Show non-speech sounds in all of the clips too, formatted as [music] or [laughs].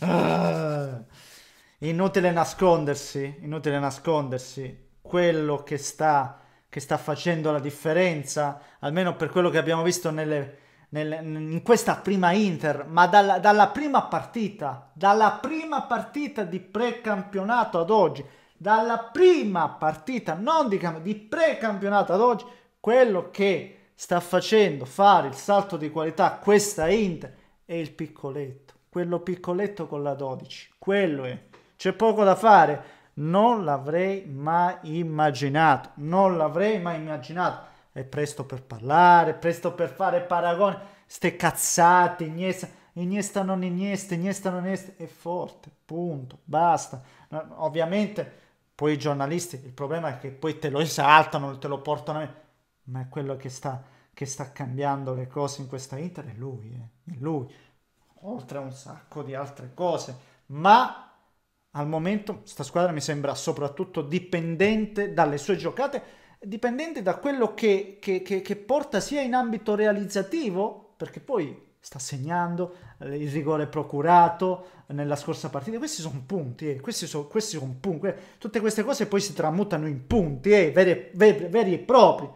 Ah. inutile nascondersi, inutile nascondersi. Quello che sta, che sta facendo la differenza, almeno per quello che abbiamo visto nelle, nel, in questa prima Inter, ma dalla, dalla, prima partita, dalla prima partita di precampionato ad oggi, dalla prima partita, non di, di precampionato ad oggi, quello che sta facendo fare il salto di qualità questa Inter è il piccoletto quello piccoletto con la 12, quello è, c'è poco da fare, non l'avrei mai immaginato, non l'avrei mai immaginato, è presto per parlare, è presto per fare paragoni, ste cazzate, Iniesta, Iniesta non Iniesta, Iniesta non Iniesta, è forte, punto, basta, ovviamente poi i giornalisti, il problema è che poi te lo esaltano, te lo portano, a... me. ma è quello che sta, che sta cambiando le cose in questa Inter, è lui, eh, è lui, oltre a un sacco di altre cose, ma al momento sta squadra mi sembra soprattutto dipendente dalle sue giocate, dipendente da quello che, che, che, che porta sia in ambito realizzativo, perché poi sta segnando, eh, il rigore procurato eh, nella scorsa partita, questi sono punti, eh. questi, sono, questi sono punti, eh, tutte queste cose poi si tramutano in punti, eh. veri, veri, veri e propri.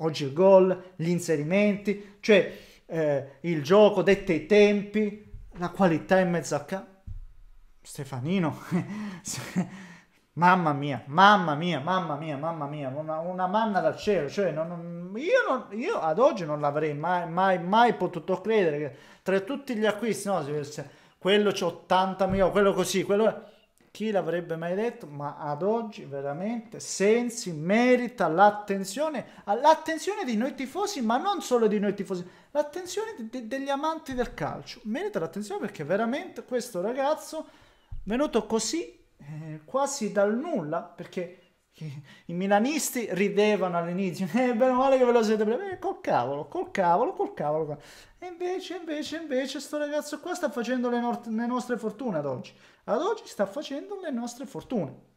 Oggi il gol, gli inserimenti, cioè eh, il gioco, dette i tempi, la qualità in mezzo a campo. Stefanino, [laughs] mamma mia, mamma mia, mamma mia, mamma mia, una, una manna dal cielo. Cioè, non, non, io, non, io, ad oggi non l'avrei mai, mai, mai potuto credere che tra tutti gli acquisti, no, quello c'è 80 milioni, quello così, quello... Chi l'avrebbe mai detto? Ma ad oggi veramente Sensi merita l'attenzione, l'attenzione di noi tifosi, ma non solo di noi tifosi, l'attenzione de- de- degli amanti del calcio. Merita l'attenzione perché veramente questo ragazzo è venuto così eh, quasi dal nulla, perché [laughs] i milanisti ridevano all'inizio, eh, bene male che ve lo siete preso, eh, col cavolo, col cavolo, col cavolo. E invece, invece, invece, sto ragazzo qua sta facendo le, no- le nostre fortune ad oggi. Ad oggi sta facendo le nostre fortune.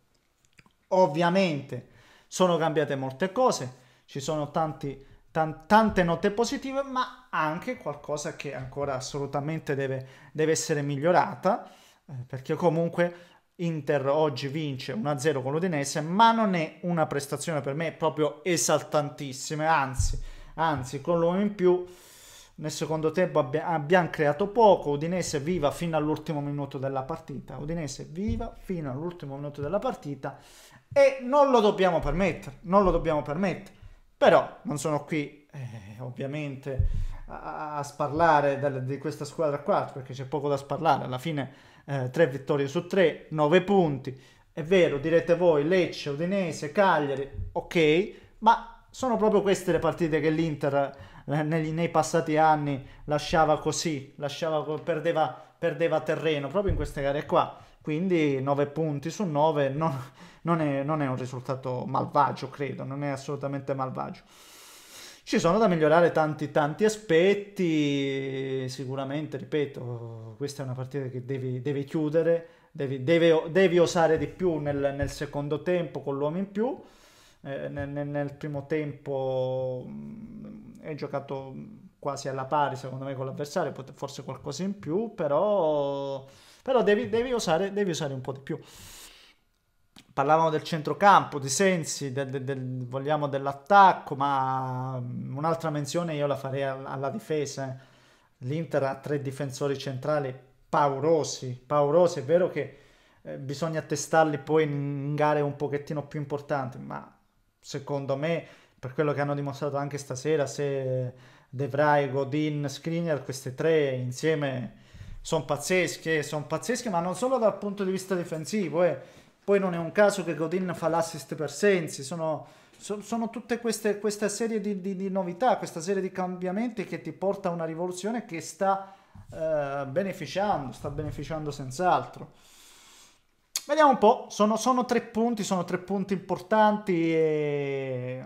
Ovviamente sono cambiate molte cose, ci sono tanti tan- tante note positive, ma anche qualcosa che ancora assolutamente deve, deve essere migliorata, eh, perché comunque Inter oggi vince 1-0 con l'Udinese, ma non è una prestazione per me proprio esaltantissima, anzi, anzi con l'uomo in più nel secondo tempo abbi- abbiamo creato poco, Udinese viva fino all'ultimo minuto della partita, Udinese viva fino all'ultimo minuto della partita e non lo dobbiamo permettere, non lo dobbiamo permettere. Però non sono qui, eh, ovviamente, a, a sparlare del, di questa squadra 4 perché c'è poco da sparlare. Alla fine eh, 3 vittorie su 3, 9 punti. È vero, direte voi, Lecce, Udinese, Cagliari, ok, ma sono proprio queste le partite che l'Inter eh, negli, nei passati anni lasciava così, lasciava, perdeva perdeva terreno proprio in queste gare qua. Quindi 9 punti su 9 non, non, è, non è un risultato malvagio, credo, non è assolutamente malvagio. Ci sono da migliorare tanti tanti aspetti, sicuramente, ripeto, questa è una partita che devi, devi chiudere, devi, devi, devi, osare di più nel, nel secondo tempo con l'uomo in più, eh, nel, nel, primo tempo mm, è giocato quasi alla pari secondo me con l'avversario, forse qualcosa in più, però, però devi, devi, usare, devi usare un po' di più. Parlavamo del centrocampo, di Sensi, del, del, del, vogliamo dell'attacco, ma mm, un'altra menzione io la farei alla difesa. Eh. L'Inter ha tre difensori centrali paurosi, paurosi, è vero che eh, bisogna testarli poi in gare un pochettino più importanti, ma secondo me, per quello che hanno dimostrato anche stasera, se Devry, Godin, Screener, queste tre insieme sono pazzesche, sono pazzesche, ma non solo dal punto di vista difensivo. Eh. Poi non è un caso che Godin fa l'assist per Sensi, sono, so, sono tutte queste, queste serie di, di, di, novità, questa serie di cambiamenti che ti porta a una rivoluzione che sta eh, beneficiando, sta beneficiando senz'altro. Vediamo un po', sono, sono, tre punti, sono tre punti importanti e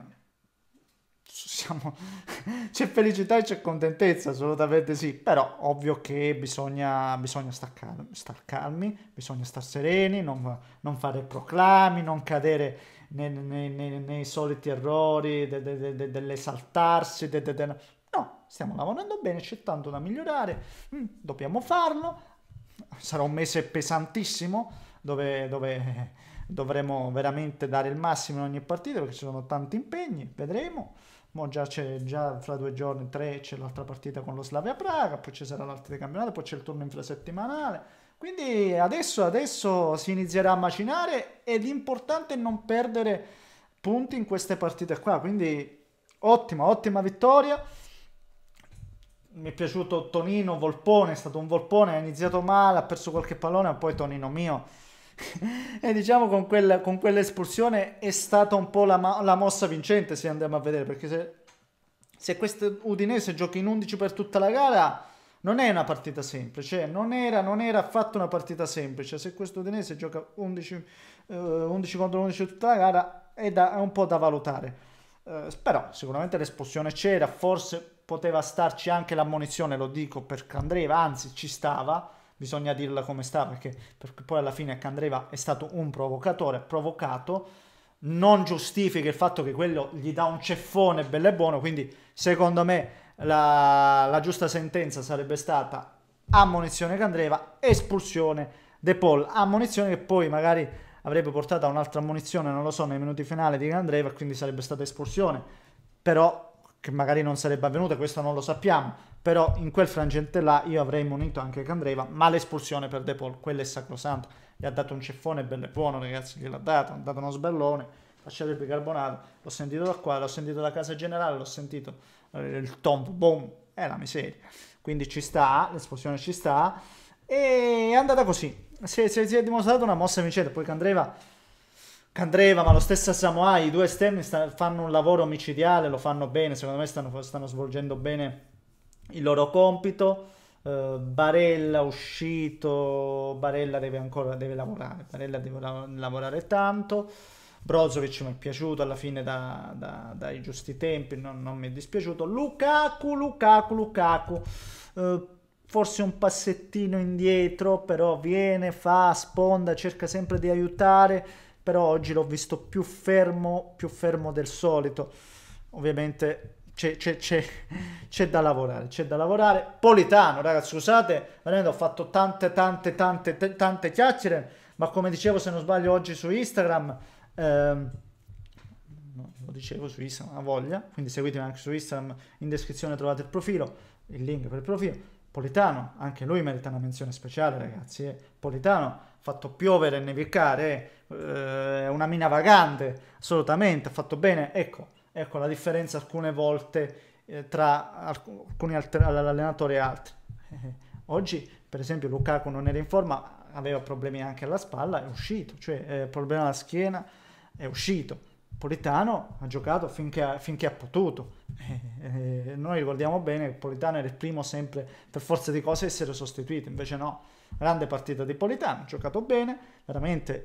siamo... [laughs] c'è felicità e c'è contentezza, assolutamente sì, però ovvio che bisogna, bisogna star, calmi, star calmi bisogna star sereni, non, non, fare proclami, non cadere nei, nei, nei, nei soliti errori de, de, de, dell'esaltarsi, no, stiamo lavorando bene, c'è tanto da migliorare, mm, dobbiamo farlo, sarà un mese pesantissimo dove, dove dovremo veramente dare il massimo in ogni partita perché ci sono tanti impegni, vedremo. Mo già c'è già fra due giorni, tre, c'è l'altra partita con lo Slavia Praga, poi ci sarà l'altra di campionato, poi c'è il turno infrasettimanale. Quindi adesso, adesso si inizierà a macinare e l'importante è non perdere punti in queste partite qua. Quindi ottima, ottima vittoria. Mi è piaciuto Tonino Volpone, è stato un Volpone, ha iniziato male, ha perso qualche pallone, ma poi Tonino mio [laughs] e diciamo con, quella, con quell'espulsione è stata un po' la, la, mossa vincente se andiamo a vedere perché se, se questo Udinese gioca in 11 per tutta la gara non è una partita semplice, eh. non era, non era affatto una partita semplice. Se questo Udinese gioca 11, eh, 11 contro 11 tutta la gara è, da, è un po' da valutare. Eh, però sicuramente l'espulsione c'era, forse poteva starci anche l'ammonizione, lo dico per Candreva, anzi ci stava bisogna dirla come sta perché, perché poi alla fine Candreva è stato un provocatore, provocato, non giustifica il fatto che quello gli dà un ceffone bello e buono, quindi secondo me la, la giusta sentenza sarebbe stata ammonizione Candreva, espulsione De Paul, ammonizione che poi magari avrebbe portato a un'altra ammonizione, non lo so, nei minuti finali di Candreva, quindi sarebbe stata espulsione, però che magari non sarebbe avvenuta, questo non lo sappiamo, però in quel frangente là io avrei munito anche Candreva, ma l'espulsione per De Paul, quella è sacrosanta, gli ha dato un ceffone bello e buono ragazzi, gliel'ha dato, ha dato uno sbellone, lasciate il bicarbonato, l'ho sentito da qua, l'ho sentito da Casa Generale, l'ho sentito eh, il tomb, boom, è la miseria, quindi ci sta, l'espulsione ci sta, e è andata così, si è, si è dimostrata una mossa vincente, poi Candreva Candreva, ma lo stesso Samoa, i due esterni sta, fanno un lavoro omicidiale, lo fanno bene, secondo me stanno, stanno svolgendo bene il loro compito. Uh, Barella uscito, Barella deve ancora deve lavorare, Barella deve la- lavorare tanto. Brozovic mi è piaciuto alla fine da, da, dai giusti tempi, non, non, mi è dispiaciuto. Lukaku, Lukaku, Lukaku. Uh, forse un passettino indietro, però viene, fa, sponda, cerca sempre di aiutare però oggi l'ho visto più fermo, più fermo del solito. Ovviamente c'è, c'è, c'è, c'è, da lavorare, c'è da lavorare. Politano, ragazzi, scusate, veramente ho fatto tante, tante, tante, t- tante chiacchiere, ma come dicevo, se non sbaglio, oggi su Instagram, ehm, lo dicevo su Instagram, a voglia, quindi seguitemi anche su Instagram, in descrizione trovate il profilo, il link per il profilo. Politano, anche lui merita una menzione speciale, ragazzi. Eh. Politano, fatto piovere e nevicare, eh, è una mina vagante, assolutamente, ha fatto bene. Ecco, ecco la differenza alcune volte eh, tra alcuni altri, allenatori e altri. [laughs] oggi, per esempio, Lukaku non era in forma, aveva problemi anche alla spalla, è uscito, cioè eh, problema alla schiena, è uscito. Politano ha giocato finché ha, finché ha potuto. [laughs] noi ricordiamo bene che Politano era il primo sempre per forza di cose a essere sostituito, invece no grande partita di Politano, giocato bene, veramente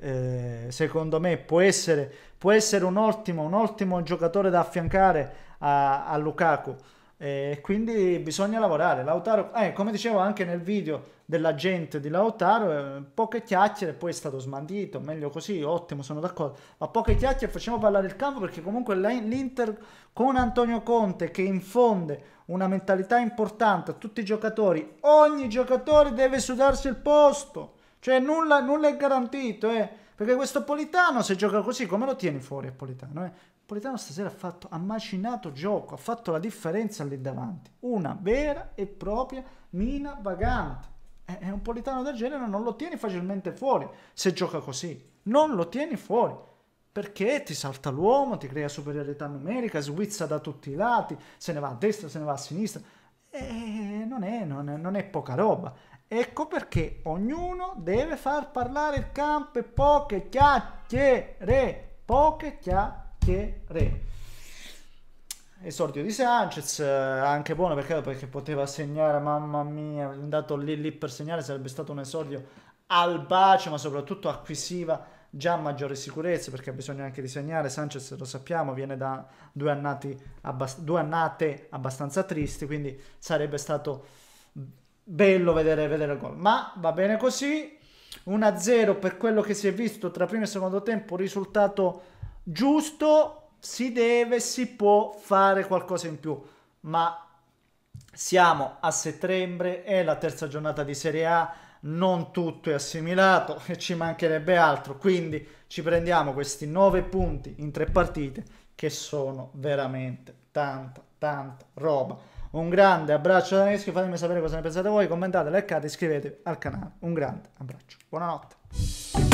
eh, secondo me può essere, può essere un, ottimo, un, ottimo, giocatore da affiancare a, a Lukaku e quindi bisogna lavorare. Lautaro, eh, come dicevo anche nel video dell'agente di Lautaro, eh, poche chiacchiere, poi è stato smandito, meglio così, ottimo, sono d'accordo. Ma poche chiacchiere, facciamo parlare il campo perché comunque l'Inter con Antonio Conte che infonde una mentalità importante a tutti i giocatori, ogni giocatore deve sudarsi il posto, cioè nulla, nulla è garantito. Eh. Perché questo Politano, se gioca così, come lo tieni fuori a Politano? Eh? Politano stasera ha fatto, ha macinato gioco, ha fatto la differenza lì davanti. Una vera e propria mina vagante. E un Politano del genere non lo tieni facilmente fuori se gioca così. Non lo tieni fuori. Perché ti salta l'uomo, ti crea superiorità numerica, swizza da tutti i lati, se ne va a destra, se ne va a sinistra. E eh, non è, non è, non è poca roba. Ecco perché ognuno deve far parlare il campo e poche chiacchiere, poche chiacchiere. Esordio di Sanchez, eh, anche buono perché, perché poteva segnare, mamma mia, andato lì lì per segnare sarebbe stato un esordio al bacio, ma soprattutto acquisiva già maggiore sicurezza perché bisogna anche disegnare. Sanchez lo sappiamo, viene da due, annati abbast- due annate abbastanza tristi, quindi sarebbe stato bello vedere, vedere il gol, ma va bene così. 1-0 per quello che si è visto tra primo e secondo tempo, risultato giusto, si deve, si può fare qualcosa in più, ma siamo a settembre, è la terza giornata di Serie A, non tutto è assimilato e ci mancherebbe altro, quindi ci prendiamo questi 9 punti in tre partite che sono veramente tanta, tanta roba. Un grande abbraccio da Neschi, fatemi sapere cosa ne pensate voi, commentate, leccate, iscrivetevi al canale. Un grande abbraccio. Buonanotte.